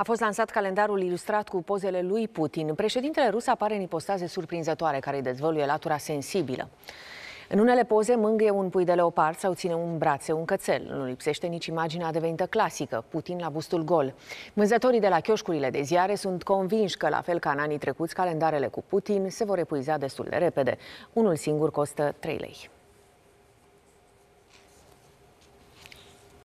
A fost lansat calendarul ilustrat cu pozele lui Putin. Președintele rus apare în ipostaze surprinzătoare care îi dezvăluie latura sensibilă. În unele poze mângâie un pui de leopard sau ține un brațe un cățel. Nu lipsește nici imaginea devenită clasică, Putin la bustul gol. Mânzătorii de la chioșcurile de ziare sunt convinși că, la fel ca în anii trecuți, calendarele cu Putin se vor epuiza destul de repede. Unul singur costă 3 lei.